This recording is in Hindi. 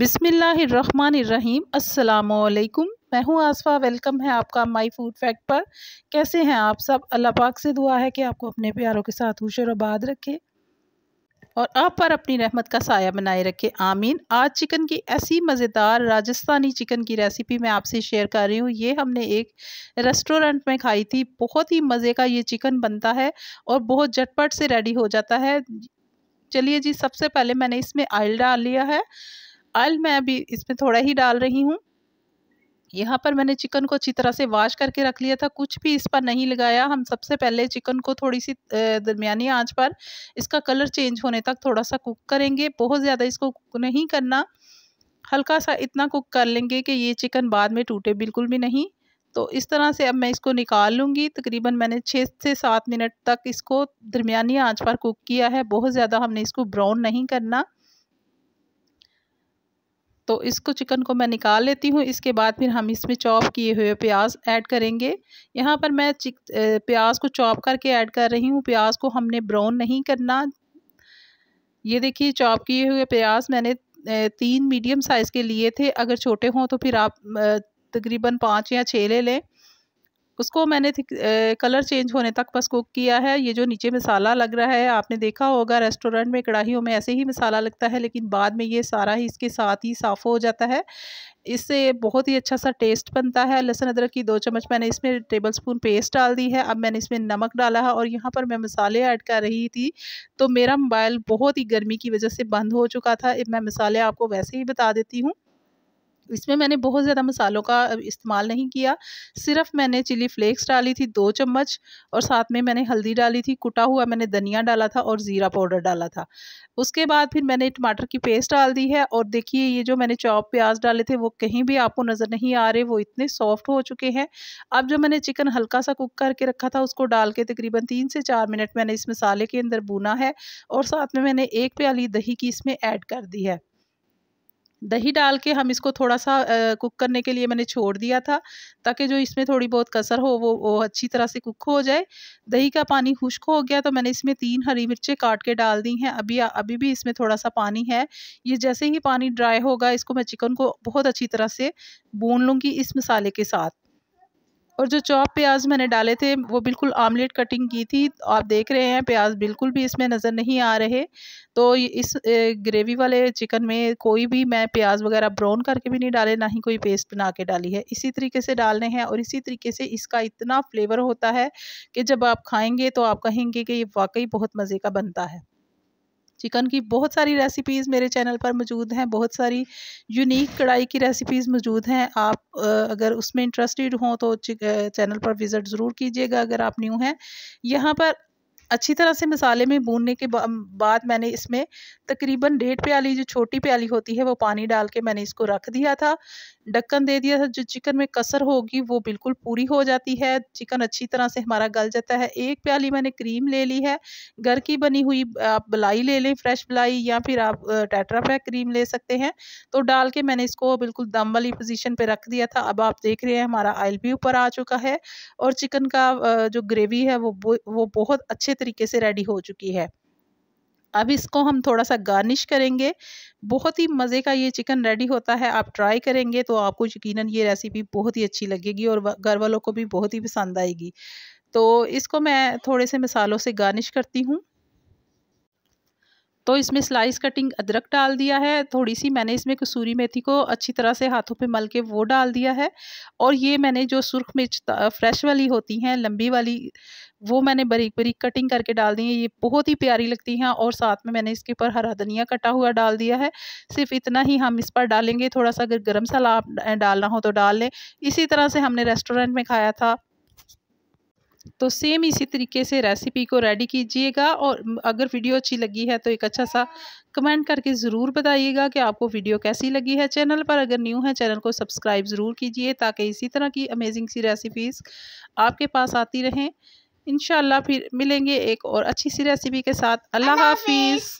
बिसमीम् अल्लाम मैं हूं आसफ़ा वेलकम है आपका माय फूड फैक्ट पर कैसे हैं आप सब अल्लाह पाक से दुआ है कि आपको अपने प्यारों के साथ खुश और आबाद रखे और आप पर अपनी रहमत का साया बनाए रखे आमीन आज चिकन की ऐसी मज़ेदार राजस्थानी चिकन की रेसिपी मैं आपसे शेयर कर रही हूँ ये हमने एक रेस्टोरेंट में खाई थी बहुत ही मज़े का ये चिकन बनता है और बहुत झटपट से रेडी हो जाता है चलिए जी सबसे पहले मैंने इसमें आयल डाल लिया है ऑयल मैं अभी इसमें थोड़ा ही डाल रही हूँ यहाँ पर मैंने चिकन को अच्छी तरह से वाश करके रख लिया था कुछ भी इस पर नहीं लगाया हम सबसे पहले चिकन को थोड़ी सी दरमियानी आंच पर इसका कलर चेंज होने तक थोड़ा सा कुक करेंगे बहुत ज़्यादा इसको कुक नहीं करना हल्का सा इतना कुक कर लेंगे कि ये चिकन बाद में टूटे बिल्कुल भी नहीं तो इस तरह से अब मैं इसको निकाल लूँगी तकरीबन मैंने छः से सात मिनट तक इसको दरमिया आँच पर कुक किया है बहुत ज़्यादा हमने इसको ब्राउन नहीं करना तो इसको चिकन को मैं निकाल लेती हूँ इसके बाद फिर हम इसमें चॉप किए हुए प्याज ऐड करेंगे यहाँ पर मैं चिक प्याज को चॉप करके ऐड कर रही हूँ प्याज को हमने ब्राउन नहीं करना ये देखिए चॉप किए हुए प्याज मैंने तीन मीडियम साइज़ के लिए थे अगर छोटे हों तो फिर आप तकरीबन पाँच या छः ले लें उसको मैंने कलर चेंज होने तक बस कुक किया है ये जो नीचे मसाला लग रहा है आपने देखा होगा रेस्टोरेंट में कढ़ाइयों में ऐसे ही मसाला लगता है लेकिन बाद में ये सारा ही इसके साथ ही साफ़ हो जाता है इससे बहुत ही अच्छा सा टेस्ट बनता है लहसुन अदरक की दो चम्मच मैंने इसमें टेबल स्पून पेस्ट डाल दी है अब मैंने इसमें नमक डाला है और यहाँ पर मैं मसाले ऐड कर रही थी तो मेरा मोबाइल बहुत ही गर्मी की वजह से बंद हो चुका था मैं मसाले आपको वैसे ही बता देती हूँ इसमें मैंने बहुत ज़्यादा मसालों का इस्तेमाल नहीं किया सिर्फ मैंने चिली फ्लेक्स डाली थी दो चम्मच और साथ में मैंने हल्दी डाली थी कुटा हुआ मैंने धनिया डाला था और ज़ीरा पाउडर डाला था उसके बाद फिर मैंने टमाटर की पेस्ट डाल दी है और देखिए ये जो मैंने चॉप प्याज डाले थे वो कहीं भी आपको नज़र नहीं आ रहे वो इतने सॉफ्ट हो चुके हैं अब जो मैंने चिकन हल्का सा कुक करके रखा था उसको डाल के तकरीबन तीन से चार मिनट मैंने इस मसाले के अंदर भुना है और साथ में मैंने एक प्याली दही की इसमें ऐड कर दी है दही डाल के हम इसको थोड़ा सा कुक करने के लिए मैंने छोड़ दिया था ताकि जो इसमें थोड़ी बहुत कसर हो वो वो अच्छी तरह से कुक हो जाए दही का पानी खुश्क हो गया तो मैंने इसमें तीन हरी मिर्चें काट के डाल दी हैं अभी अभी भी इसमें थोड़ा सा पानी है ये जैसे ही पानी ड्राई होगा इसको मैं चिकन को बहुत अच्छी तरह से भून लूँगी इस मसाले के साथ और जो चॉप प्याज मैंने डाले थे वो बिल्कुल आमलेट कटिंग की थी आप देख रहे हैं प्याज बिल्कुल भी इसमें नज़र नहीं आ रहे तो इस ग्रेवी वाले चिकन में कोई भी मैं प्याज वगैरह ब्राउन करके भी नहीं डाले ना ही कोई पेस्ट बना के डाली है इसी तरीके से डालने हैं और इसी तरीके से इसका इतना फ्लेवर होता है कि जब आप खाएंगे तो आप कहेंगे कि ये वाकई बहुत मज़े का बनता है चिकन की बहुत सारी रेसिपीज़ मेरे चैनल पर मौजूद हैं बहुत सारी यूनिक कढ़ाई की रेसिपीज़ मौजूद हैं आप अगर उसमें इंटरेस्टेड हों तो चैनल पर विज़िट ज़रूर कीजिएगा अगर आप न्यू हैं यहाँ पर अच्छी तरह से मसाले में भूनने के बाद मैंने इसमें तकरीबन डेढ़ प्याली जो छोटी प्याली होती है वो पानी डाल के मैंने इसको रख दिया था ढक्कन दे दिया था जो चिकन में कसर होगी वो बिल्कुल पूरी हो जाती है चिकन अच्छी तरह से हमारा गल जाता है एक प्याली मैंने क्रीम ले ली है घर की बनी हुई आप बलाई ले लें फ्रेश बलाई या फिर आप टेट्रा पैक क्रीम ले सकते हैं तो डाल के मैंने इसको बिल्कुल दम वाली पोजिशन पे रख दिया था अब आप देख रहे हैं हमारा आयल भी ऊपर आ चुका है और चिकन का जो ग्रेवी है वो वो बहुत अच्छे तरीके से रेडी हो चुकी है अब इसको हम थोड़ा सा गार्निश करेंगे बहुत ही मज़े का ये चिकन रेडी होता है आप ट्राई करेंगे तो आपको यकीनन ये रेसिपी बहुत ही अच्छी लगेगी और घर वालों को भी बहुत ही पसंद आएगी तो इसको मैं थोड़े से मसालों से गार्निश करती हूँ तो इसमें स्लाइस कटिंग अदरक डाल दिया है थोड़ी सी मैंने इसमें कसूरी मेथी को अच्छी तरह से हाथों पे मल के वो डाल दिया है और ये मैंने जो सुरख मिर्च फ्रेश वाली होती हैं लंबी वाली वो मैंने बारीक बारीक कटिंग करके डाल दी है ये बहुत ही प्यारी लगती हैं और साथ में मैंने इसके ऊपर हरा धनिया कटा हुआ डाल दिया है सिर्फ इतना ही हम इस पर डालेंगे थोड़ा सा अगर गर्म सलाद डालना हो तो डाल लें इसी तरह से हमने रेस्टोरेंट में खाया था तो सेम इसी तरीके से रेसिपी को रेडी कीजिएगा और अगर वीडियो अच्छी लगी है तो एक अच्छा सा कमेंट करके ज़रूर बताइएगा कि आपको वीडियो कैसी लगी है चैनल पर अगर न्यू है चैनल को सब्सक्राइब ज़रूर कीजिए ताकि इसी तरह की अमेजिंग सी रेसिपीज़ आपके पास आती रहें इनशाला फिर मिलेंगे एक और अच्छी सी रेसिपी के साथ अल्लाह हाफिज़